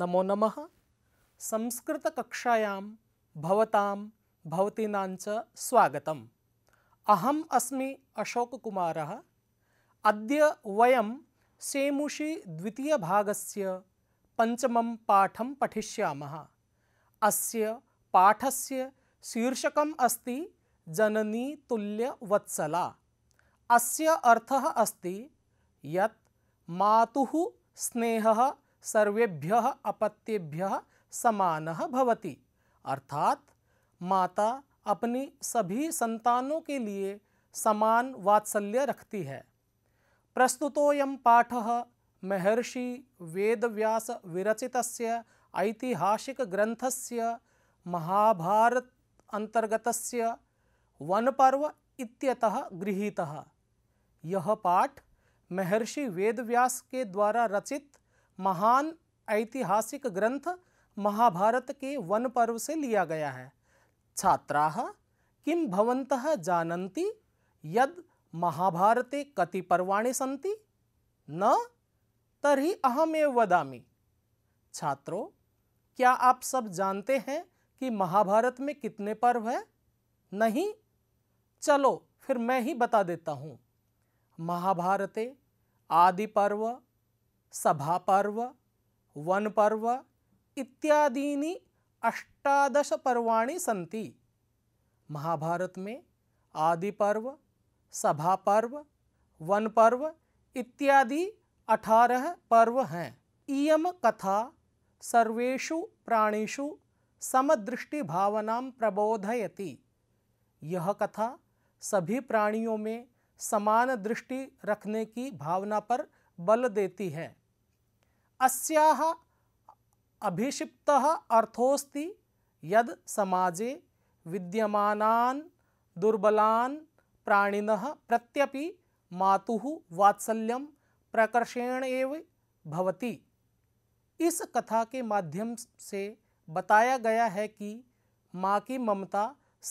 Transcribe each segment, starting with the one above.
नमो नमः संस्कृतकक्षायां भवतां भवतीनां च स्वागतम् अहम् अस्मि अशोककुमारः अद्य वयं सेमुषि द्वितीयभागस्य पञ्चमं पाठं पठिष्यामः अस्य पाठस्य शीर्षकम् अस्ति जननी तुल्यवत्सला अस्य अर्थः अस्ति यत् मातुः स्नेहः सर्वेभ्य अपत्येभ्य समान भवति अर्थात माता अपनी सभी संतानों के लिए समान वात्सल्य रखती है प्रस्तुतोयं पाठ महर्षि वेदव्यास विरचित ऐतिहासिक से महाभारत अंतर्गत वनपर्व इत्यतः गृहीत यह पाठ महर्षि वेदव्यास के द्वारा रचित महान ऐतिहासिक ग्रंथ महाभारत के वन पर्व से लिया गया है छात्रा किम भवंत जानती यद महाभारते कति पर्वाणि सन्ति न तरी अहमे वदामि छात्रों क्या आप सब जानते हैं कि महाभारत में कितने पर्व हैं नहीं चलो फिर मैं ही बता देता हूँ महाभारते आदि पर्व सभा पर्व वन पर्व इत्यादी अष्टादश पर्वाणी सी महाभारत में आदि पर्व सभा पर्व वन पर्व इत्यादि अठारह पर्व हैं इयम कथा सर्वेशु प्राणीषु समदृष्टि भावना प्रबोधयति यह कथा सभी प्राणियों में समान दृष्टि रखने की भावना पर बल देती है अस्याः अभिक्षिप्तः अर्थोऽस्ति यद् समाजे विद्यमानान् दुर्बलान् प्राणिनः प्रत्यपि मातुः वात्सल्यम प्रकर्षेण एव भवति इस कथा के माध्यम से बताया गया है कि माँ की ममता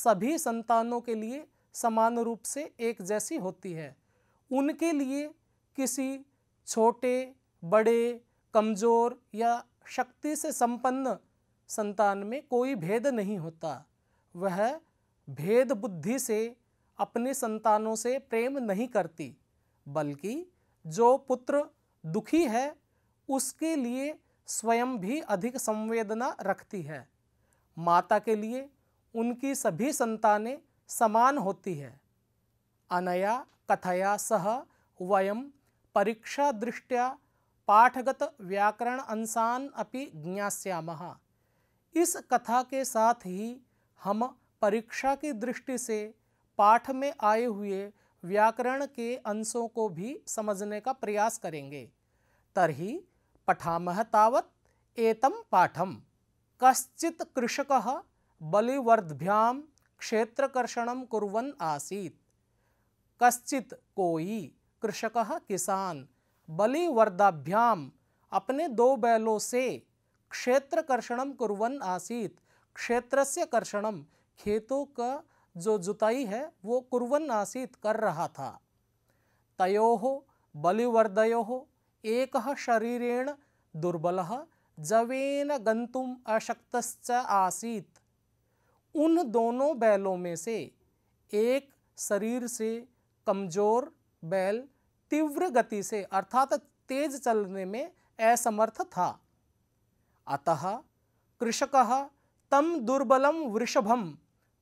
सभी संतानों के लिए समान रूप से एक जैसी होती है उनके लिए किसी छोटे बड़े कमज़ोर या शक्ति से संपन्न संतान में कोई भेद नहीं होता वह भेद बुद्धि से अपने संतानों से प्रेम नहीं करती बल्कि जो पुत्र दुखी है उसके लिए स्वयं भी अधिक संवेदना रखती है माता के लिए उनकी सभी संतानें समान होती है अनया कथया सह वयम परीक्षा दृष्टिया पाठगत व्याकरण अंशान अपि ज्ञास्यामः इस कथा के साथ ही हम परीक्षा की दृष्टि से पाठ में आए हुए व्याकरण के अंशों को भी समझने का प्रयास करेंगे तरी पठा तवत एतम पाठम कश्चित् कृषक बलिवर्द्भ्यां क्षेत्रकर्षण कुरन आसी कश्चित् कोई कृषक किसान बलिवर्दाभ्याम अपने दो बैलों से कर्षण कुरवन आसीत से कर्षणम खेतों का जो जुताई है वो कुरवन आसीत कर रहा था तयो बलिवर्दयो एक शरीरेण दुर्बल जवेन गंतुम अशक्त आसीत उन दोनों बैलों में से एक शरीर से कमज़ोर बैल तीव्र गति से अर्थात तेज चलने में असमर्थ था अतः कृषक तम दुर्बल वृषभम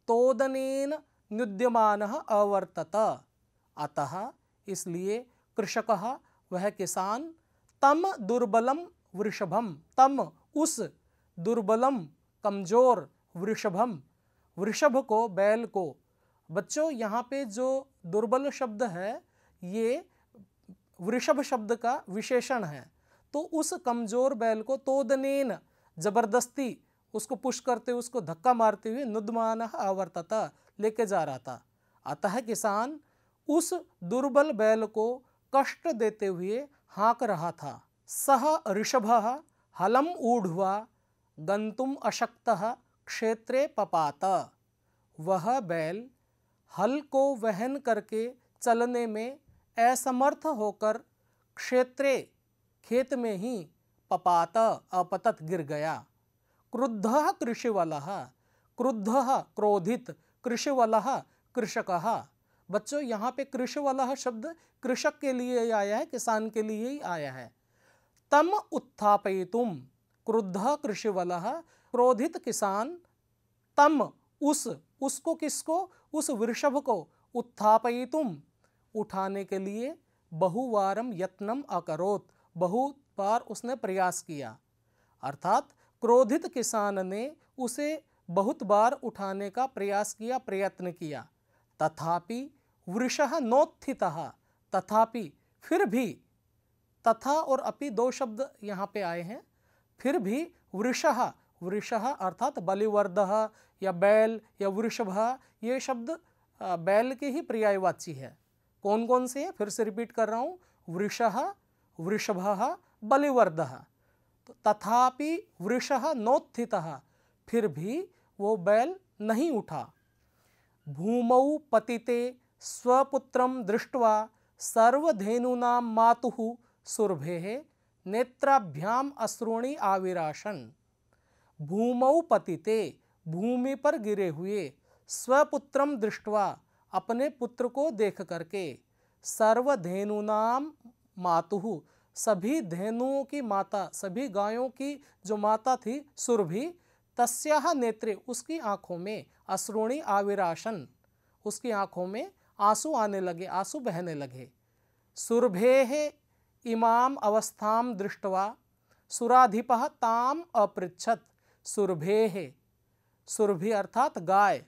तोदनेन नुद्यमान अवर्तत अतः इसलिए कृषक वह किसान तम दुर्बलम वृषभम तम उस दुर्बलम कमजोर वृषभम वृषभ को बैल को बच्चों यहाँ पे जो दुर्बल शब्द है ये वृषभ शब्द का विशेषण है तो उस कमजोर बैल को तोदनेन जबरदस्ती उसको पुश करते हुए उसको धक्का मारते हुए नुदमान आवर्तता लेके जा रहा था अतः किसान उस दुर्बल बैल को कष्ट देते हुए हाँक रहा था सह ऋषभ हलम ऊढ़वा गंतुम अशक्त क्षेत्रे पपात वह बैल हल को वहन करके चलने में असमर्थ होकर क्षेत्रे खेत में ही पपात अपतत गिर गया क्रुद्ध कृषिवल क्रुद्ध क्रोधित कृषिवल कृषक बच्चों यहाँ पे कृषिवल शब्द कृषक के लिए ही आया है किसान के लिए ही आया है तम उत्थापयितुम क्रुद्ध कृषिवल क्रोधित किसान तम उस उसको किसको उस वृषभ को उत्थापयितुम उठाने के लिए बहुवारम यत्नम अकरोत बहुत बार उसने प्रयास किया अर्थात क्रोधित किसान ने उसे बहुत बार उठाने का प्रयास किया प्रयत्न किया तथापि वृष नोत्थित तथापि फिर भी तथा और अपि दो शब्द यहाँ पे आए हैं फिर भी वृष वृष अर्थात बलिवर्द या बैल या वृषभ ये शब्द बैल के ही पर्यायवाची है कौन कौन से हैं फिर से रिपीट कर रहा हूँ वृष वृषभ बलिवर्द तो तथापि वृष नोत्थित फिर भी वो बैल नहीं उठा भूमौ पतिते स्वपुत्रम दृष्ट्वा सर्वधेनूना मातु सुरभे नेत्राभ्याम अश्रूणी आविराशन भूमौ पतिते भूमि पर गिरे हुए स्वपुत्रम दृष्टवा अपने पुत्र को देख करके नाम मातु सभी धेनुओं की माता सभी गायों की जो माता थी सुरभि तस्या नेत्रे उसकी आँखों में अश्रुणी आविराशन उसकी आँखों में आंसू आने लगे आंसू बहने लगे सुरभे इमाम अवस्थाम दृष्टवा सुराधिप ताम अपृछत सुरभे सुरभि अर्थात गाय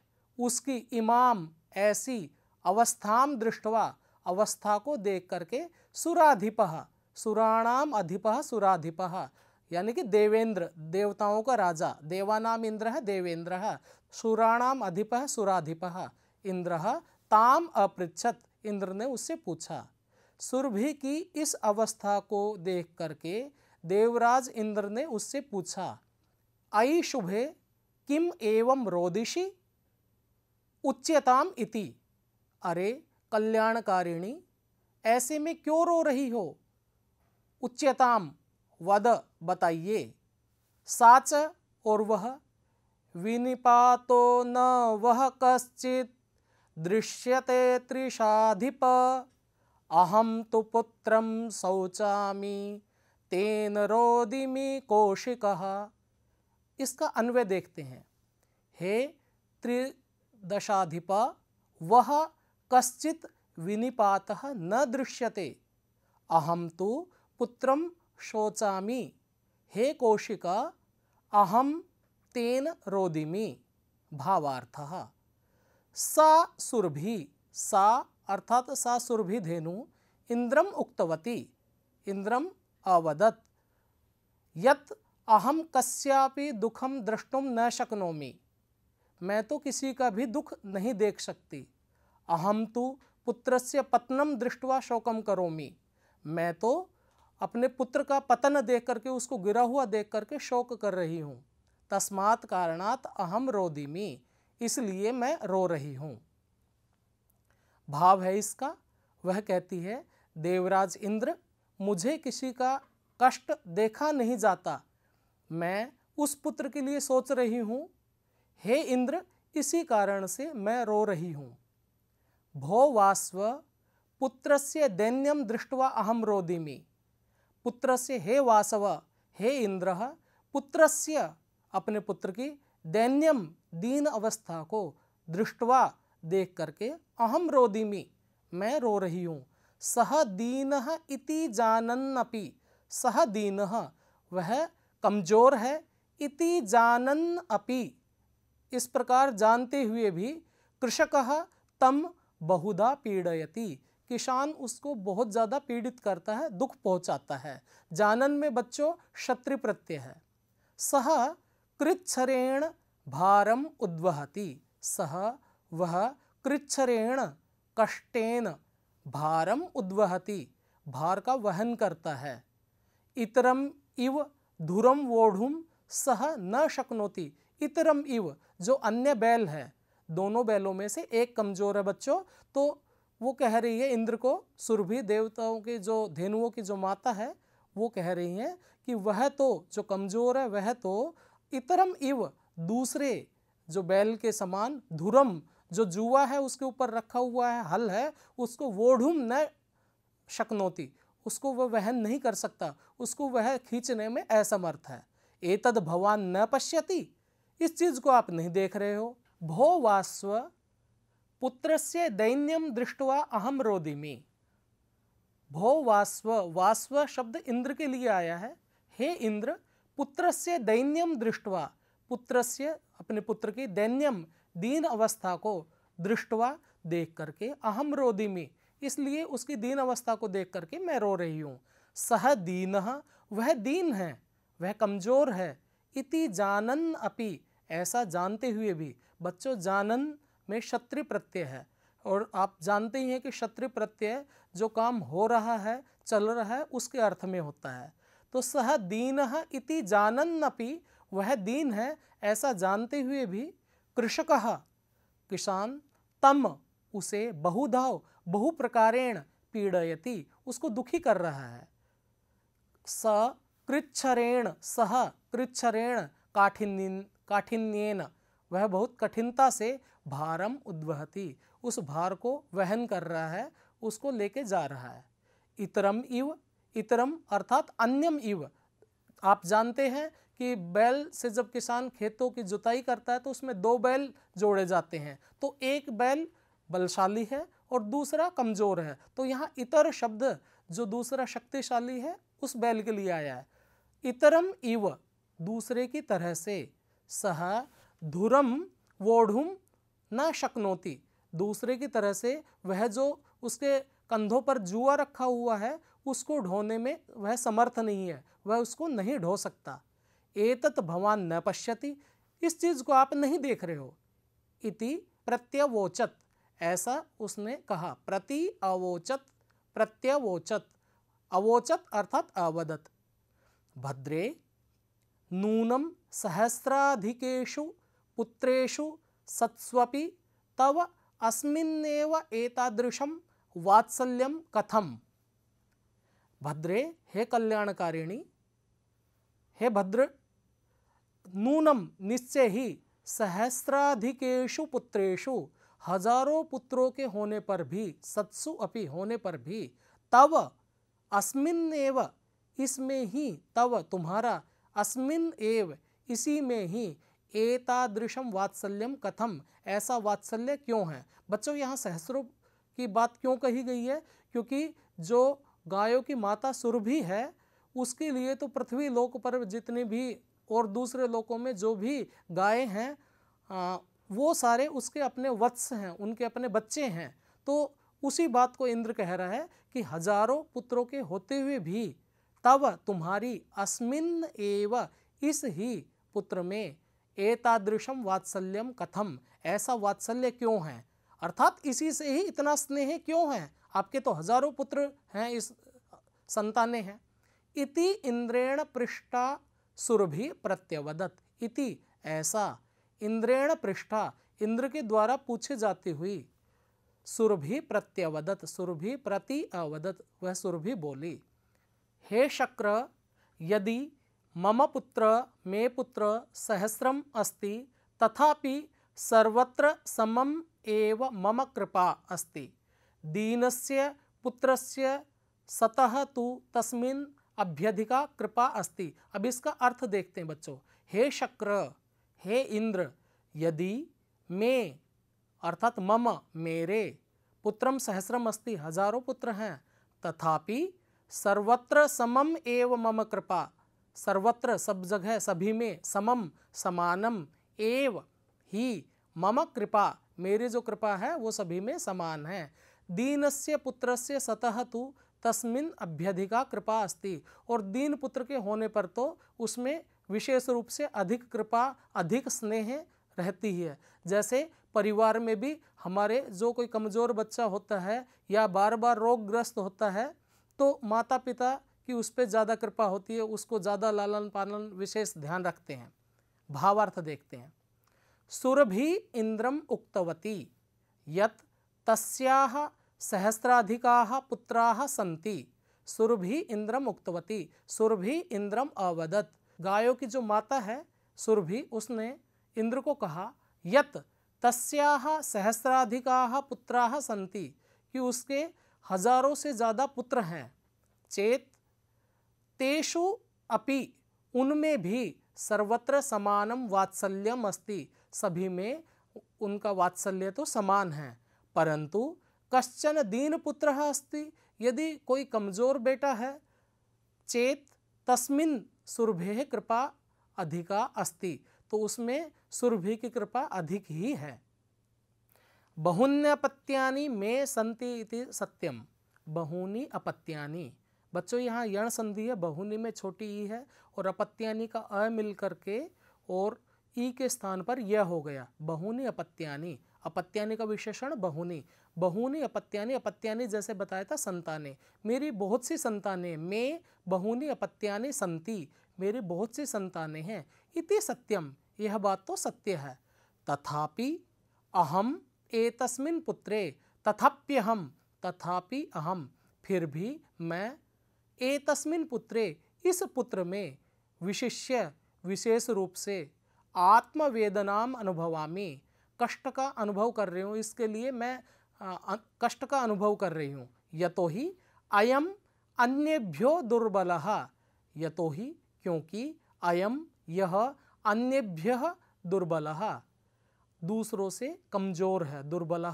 उसकी इमाम ऐसी अवस्थाम दृष्टवा अवस्था को देख करके सुराधिप सुराणाम अधिप सुराधिप यानी कि देवेंद्र देवताओं का राजा देवानाम इंद्र है देवेंद्र सुराणाम अधिप सुराधिप इंद्र ताम अपृछत इंद्र ने उससे पूछा सुरभि की इस अवस्था को देख करके देवराज इंद्र ने उससे पूछा आई शुभे किम एवं रोदिशी उच्यताम इति अरे कल्याणकारिणी ऐसे में क्यों रो रही हो उच्यताम वद बताइए साच और वह विनिपातो न वह कश्चित दृश्यते त्रिषाधिप अहम तो पुत्र शौचा तेन रोदिमी कोशिक इसका अन्वय देखते हैं हे त्रि दशाधिप वह कश्चि विनीत न दृश्यते अहम तो पुत्र शोचा हे कौशिक अहम तेन रोदिमी भावार्थ सा सुरभि सा अर्थात सा सुरभि धेनु इंद्रम उक्तवती इंद्रम अवदत् यत अहम कस्यापि दुखम द्रष्टुम न शक्नोमी मैं तो किसी का भी दुख नहीं देख सकती अहम तो पुत्र से पतनम दृष्टवा शोकम करोमी मैं तो अपने पुत्र का पतन देख करके उसको गिरा हुआ देख करके शोक कर रही हूँ तस्मात कारणात अहम रोदिमी इसलिए मैं रो रही हूँ भाव है इसका वह कहती है देवराज इंद्र मुझे किसी का कष्ट देखा नहीं जाता मैं उस पुत्र के लिए सोच रही हूँ हे इंद्र इसी कारण से मैं रो रही हूँ भोवास्व पुत्र से दैन्यम दृष्टवा अहम रोदिमी पुत्र से हे वासव हे इंद्र पुत्र अपने पुत्र की दैन्यम दीन अवस्था को दृष्टवा देख करके अहम रोदिमी मैं रो रही हूँ सह दीन इति जानन्नपि सह दीन वह कमज़ोर है इति जानन अपि इस प्रकार जानते हुए भी कृषक तम बहुधा पीड़यति किसान उसको बहुत ज़्यादा पीड़ित करता है दुख पहुंचाता है जानन में बच्चों क्षत्रि प्रत्यय है सह कृच्छरेण भारम उद्वहति सह वह कृच्छरेण कष्टेन भारम उद्वहति भार का वहन करता है इतरम इव धुरम वोढ़ुम सह न शक्नोति इतरम इव जो अन्य बैल हैं दोनों बैलों में से एक कमज़ोर है बच्चों तो वो कह रही है इंद्र को सुरभि देवताओं की जो धेनुओं की जो माता है वो कह रही हैं कि वह तो जो कमज़ोर है वह तो इतरम इव दूसरे जो बैल के समान धुरम जो जुआ है उसके ऊपर रखा हुआ है हल है उसको वोढ़ुम न शक्नोती उसको वह वहन नहीं कर सकता उसको वह खींचने में असमर्थ है एतद भगवान न पश्यती इस चीज को आप नहीं देख रहे हो भो वास्व पुत्र से दैन्यम दृष्टवा अहम रोदिमी भो वास्व वास्व शब्द इंद्र के लिए आया है हे इंद्र पुत्र से दैन्यम दृष्टवा पुत्र से अपने पुत्र की दैन्यम दीन अवस्था को दृष्टवा देख करके अहम रोदिमी इसलिए उसकी दीन अवस्था को देख करके मैं रो रही हूँ सह दीन वह दीन है वह कमज़ोर है इति जानन अपि ऐसा जानते हुए भी बच्चों जानन में क्षत्रिय प्रत्यय है और आप जानते ही हैं कि क्षत्रिय प्रत्यय जो काम हो रहा है चल रहा है उसके अर्थ में होता है तो सह दीन इति जानन अपि वह दीन है ऐसा जानते हुए भी कृषक किसान तम उसे बहुधाव बहु प्रकारेण पीड़यति उसको दुखी कर रहा है स कृच्छरेण सह कृच्छरेण काठिन्य काठिन्यन वह बहुत कठिनता से भारम उद्वहती उस भार को वहन कर रहा है उसको लेके जा रहा है इतरम इव इतरम अर्थात अन्यम इव आप जानते हैं कि बैल से जब किसान खेतों की जुताई करता है तो उसमें दो बैल जोड़े जाते हैं तो एक बैल बलशाली है और दूसरा कमज़ोर है तो यहाँ इतर शब्द जो दूसरा शक्तिशाली है उस बैल के लिए आया है इतरम इव दूसरे की तरह से सह धुरम वोढ़ुम न शक्नोती दूसरे की तरह से वह जो उसके कंधों पर जुआ रखा हुआ है उसको ढोने में वह समर्थ नहीं है वह उसको नहीं ढो सकता एतत भवान न पश्यति इस चीज़ को आप नहीं देख रहे हो इति प्रत्यवोचत ऐसा उसने कहा प्रति अवोचत प्रत्यवोचत अवोचत अर्थात अवदत भद्रे नूनम सहस्राधिकु पुत्रु सत्स्वपि तव अस्मिन्नेव एतादृशं वात्सल्यं कथम भद्रे हे कल्याणकारिणी हे भद्र नूनम निश्चय ही सहस्राधिकेशु पुत्रेशु हजारों पुत्रों के होने पर भी सत्सु अपि होने पर भी तव अस्मिन्नेव इसमें ही तव तुम्हारा अस्मिन एव इसी में ही एतादृशम वात्सल्यम कथम ऐसा वात्सल्य क्यों है बच्चों यहाँ सहस्रों की बात क्यों कही गई है क्योंकि जो गायों की माता सुरभि है उसके लिए तो पृथ्वी लोक पर जितने भी और दूसरे लोकों में जो भी गायें हैं वो सारे उसके अपने वत्स हैं उनके अपने बच्चे हैं तो उसी बात को इंद्र कह रहा है कि हजारों पुत्रों के होते हुए भी तब तुम्हारी अस्मिन एव इस ही पुत्र में एतादृशम वात्सल्यम कथम ऐसा वात्सल्य क्यों है अर्थात इसी से ही इतना स्नेह क्यों है आपके तो हजारों पुत्र हैं इस संताने हैं इति इंद्रेण पृष्ठा सुरभि प्रत्यवदत इति ऐसा इंद्रेण पृष्ठा इंद्र के द्वारा पूछे जाती हुई सुरभि प्रत्यवदत सुरभि प्रति अवदत वह सुरभि बोली हे शक्र यदि मम पुत्र मे पुत्र सहस्रम अस्ति तथापि सर्वत्र समम एव मम कृपा अस्ति दीनस्य पुत्रस्य सतः तु तस्मिन् अभ्यधिका कृपा अस्ति अब इसका अर्थ देखते हैं बच्चों हे शक्र हे इंद्र यदि मे अर्थात मम मेरे पुत्रम सहस्रम अस्ति हजारों पुत्र हैं तथापि सर्वत्र समम एव मम कृपा सर्वत्र सब जगह सभी में समम समानम एव ही मम कृपा मेरी जो कृपा है वो सभी में समान है दीन से पुत्र से सतह तु तस्मिन अभ्यधिका कृपा अस्ति और दीन पुत्र के होने पर तो उसमें विशेष रूप से अधिक कृपा अधिक स्नेह रहती है जैसे परिवार में भी हमारे जो कोई कमज़ोर बच्चा होता है या बार बार रोगग्रस्त होता है तो माता पिता की उस पर ज़्यादा कृपा होती है उसको ज़्यादा लालन पालन विशेष ध्यान रखते हैं भावार्थ देखते हैं सुरभि इंद्रम उक्तवती यत तस्याह सहस्राधिका पुत्रा सन्ति सुरभि इंद्रम उक्तवती सुरभि इंद्रम अवदत गायों की जो माता है सुरभि उसने इंद्र को कहा यत तस्याह सहस्राधिका पुत्रा सन्ति कि उसके हजारों से ज़्यादा पुत्र हैं चेत तेषु अपि उनमें भी सर्वत्र समानम वात्सल्यम अस्ति सभी में उनका वात्सल्य तो समान है परंतु कश्चन दीन पुत्र अस्ति यदि कोई कमजोर बेटा है चेत तस्मिन सुरभे कृपा अधिका अस्ति तो उसमें सुरभि की कृपा अधिक ही है बहुन्यपत्या मे संति इति सत्यम बहूनी अपत्यानी बच्चों यहाँ यण संधि है बहुनी में छोटी ई है और अपत्यानी का अ मिल करके और ई के स्थान पर यह हो गया बहुनी अपत्यानी अपत्यानी का विशेषण बहुनी बहुनी अपत्यानी अपत्यानी जैसे बताया था संताने मेरी बहुत सी संतानें मे बहुनी अपत्यानी संति मेरी बहुत सी संतानें हैं इति सत्यम यह बात तो सत्य है तथापि अहम एतस्मिन पुत्रे तथाप्य हम तथापि अहम फिर भी मैं एतस्मिन पुत्रे इस पुत्र में विशिष्य विशेष रूप से आत्मवेदनाम अनुभवामी कष्ट का अनुभव कर रही हूँ इसके लिए मैं कष्ट का अनुभव कर रही हूँ यतो ही अयम अन्यभ्यो दुर्बल यतो ही क्योंकि अयम यह अन्यभ्य दुर्बल दूसरों से कमजोर है दुर्बल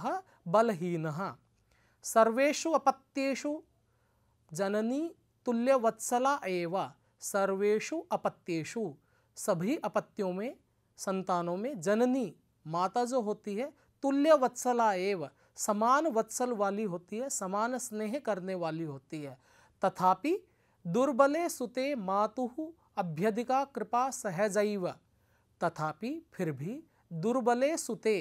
बलहीन सर्वेशु अपत्येशु जननी तुल्य वत्सला एव सर्वेशु अपत्येशु सभी अपत्यों में संतानों में जननी माता जो होती है तुल्य वत्सला एव समान वत्सल वाली होती है समान स्नेह करने वाली होती है तथापि दुर्बले सुते मातु अभ्यधिका कृपा सहजैव तथापि फिर भी दुर्बले सुते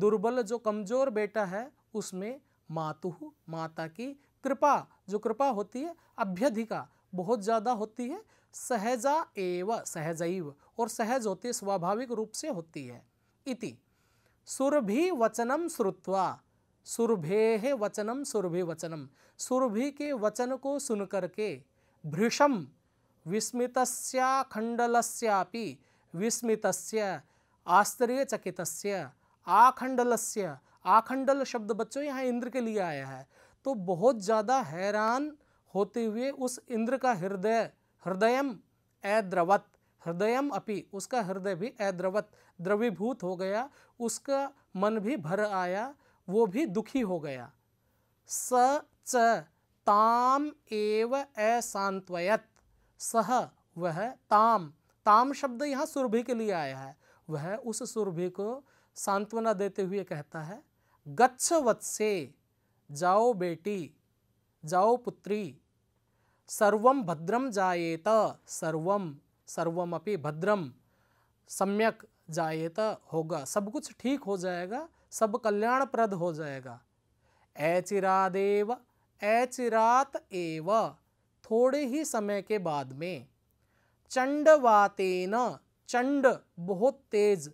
दुर्बल जो कमज़ोर बेटा है उसमें मातु माता की कृपा जो कृपा होती है अभ्यधिका बहुत ज़्यादा होती है सहजा एव सहजैव और सहज होती है स्वाभाविक रूप से होती है इति सुरभि वचनम श्रुत्वा सुरभे वचनम सुरभि वचनम सुरभि के वचन को सुन करके भृशम विस्मितस्या खंडलस्यापि विस्मितस्य आश्चर्यचकित आखंडल से आखंडल शब्द बच्चों यहाँ इंद्र के लिए आया है तो बहुत ज़्यादा हैरान होते हुए उस इंद्र का हृदय हृदयम ऐद्रवत हृदयम अपि उसका हृदय भी ऐद्रवत द्रवीभूत हो गया उसका मन भी भर आया वो भी दुखी हो गया स च ताम एव असांत्वयत सह वह ताम ताम शब्द यहाँ सुरभि के लिए आया है वह उस सुरभि को सांत्वना देते हुए कहता है गच्छ वत्से जाओ बेटी जाओ पुत्री सर्वम भद्रम जाएत सर्वम सर्वमपि भद्रम सम्यक जाएत होगा सब कुछ ठीक हो जाएगा सब कल्याणप्रद हो जाएगा ऐचिरादेव ऐचिरात एव थोड़े ही समय के बाद में चंडवातेन प्रचंड बहुत तेज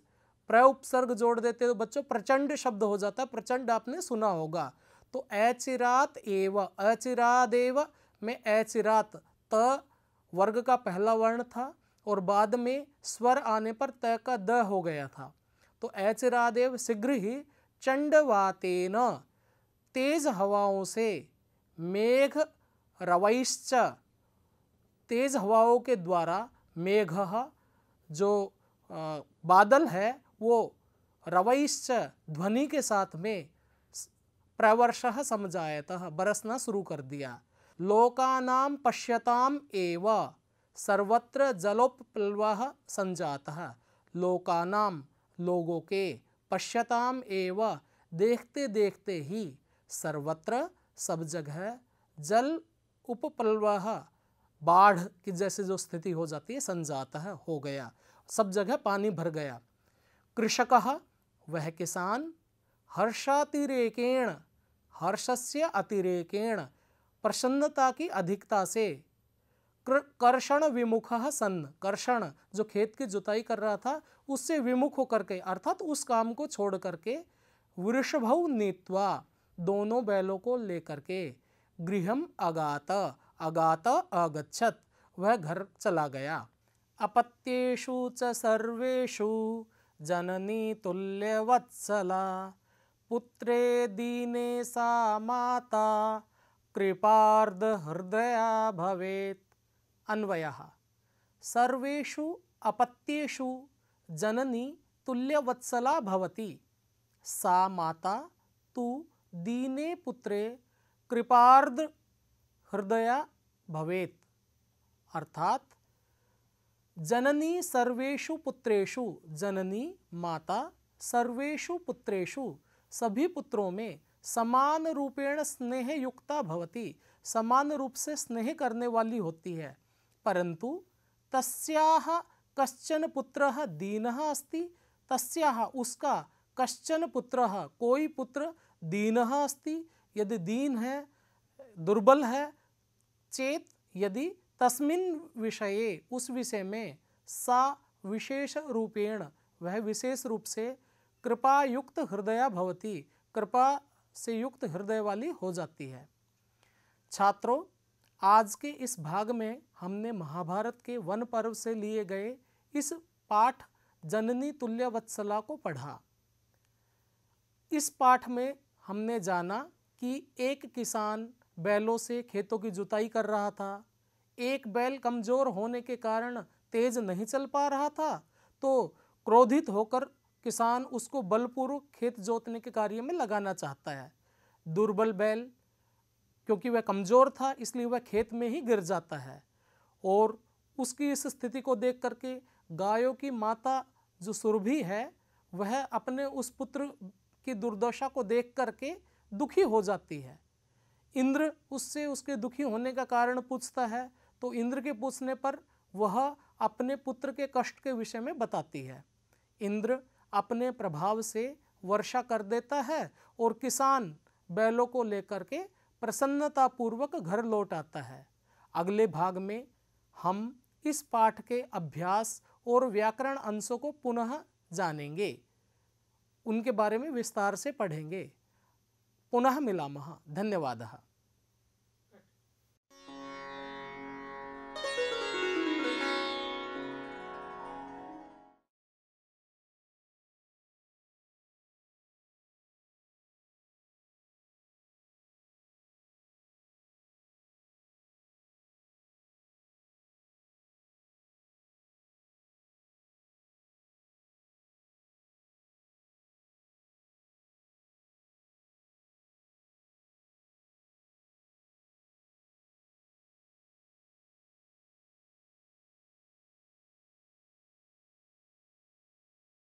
प्र उपसर्ग जोड़ देते तो बच्चों प्रचंड शब्द हो जाता है प्रचंड आपने सुना होगा तो अचिरात एव अचिरादेव में अचिरात त वर्ग का पहला वर्ण था और बाद में स्वर आने पर त का द हो गया था तो अचिरादेव शीघ्र ही चंडवातेन तेज हवाओं से मेघ रवैश्च तेज हवाओं के द्वारा मेघ जो बादल है वो रवैश्च ध्वनि के साथ में प्रवर्ष समझायतः बरसना शुरू कर दिया लोकानाम पश्यताम एव सर्वत्र जलोपप्लव संजाता लोकानाम लोगों के पश्यताम एव देखते देखते ही सर्वत्र सब जगह जल उपप्लव बाढ़ की जैसे जो स्थिति हो जाती है संजात है हो गया सब जगह पानी भर गया कृषक वह किसान हर्षातिरेकेण हर्षस्य अतिरेकेण प्रसन्नता की अधिकता से कर्षण विमुख सन कर्षण जो खेत की जुताई कर रहा था उससे विमुख होकर के अर्थात उस काम को छोड़ करके वृषभ नीतवा दोनों बैलों को लेकर के गृहम अगात अगात अगछत वह घर चला गया अपत्येषु चर्वेशु जननी तुल्य वत्सला पुत्रे दीने सा माता हृदया भवेत् अन्वय सर्वेशु अपत्येषु जननी वत्सला भवती सा माता तू दीने पुत्रे कृपार्ध हृदया भवेत अर्थात जननी सर्वेशु पुत्रेशु जननी माता सर्वेशु पुत्रेशु सभी पुत्रों में समान रूपेण स्नेह युक्ता भवती समान रूप से स्नेह करने वाली होती है परंतु तस्याह कश्चन पुत्र दीन अस्ति तस्याह उसका कश्चन पुत्र कोई पुत्र दीन अस्ति यदि दीन है दुर्बल है चेत यदि तस्मिन विषये उस विषय में सा विशेष रूपेण वह विशेष रूप से कृपा युक्त हृदय भवती कृपा से युक्त हृदय वाली हो जाती है छात्रों आज के इस भाग में हमने महाभारत के वन पर्व से लिए गए इस पाठ जननी तुल्य वत्सला को पढ़ा इस पाठ में हमने जाना कि एक किसान बैलों से खेतों की जुताई कर रहा था एक बैल कमज़ोर होने के कारण तेज नहीं चल पा रहा था तो क्रोधित होकर किसान उसको बलपूर्वक खेत जोतने के कार्य में लगाना चाहता है दुर्बल बैल क्योंकि वह कमज़ोर था इसलिए वह खेत में ही गिर जाता है और उसकी इस स्थिति को देख करके गायों की माता जो सुरभि है वह अपने उस पुत्र की दुर्दशा को देख करके दुखी हो जाती है इंद्र उससे उसके दुखी होने का कारण पूछता है तो इंद्र के पूछने पर वह अपने पुत्र के कष्ट के विषय में बताती है इंद्र अपने प्रभाव से वर्षा कर देता है और किसान बैलों को लेकर के प्रसन्नतापूर्वक घर लौट आता है अगले भाग में हम इस पाठ के अभ्यास और व्याकरण अंशों को पुनः जानेंगे उनके बारे में विस्तार से पढ़ेंगे पुनः मिलामः धन्यवादः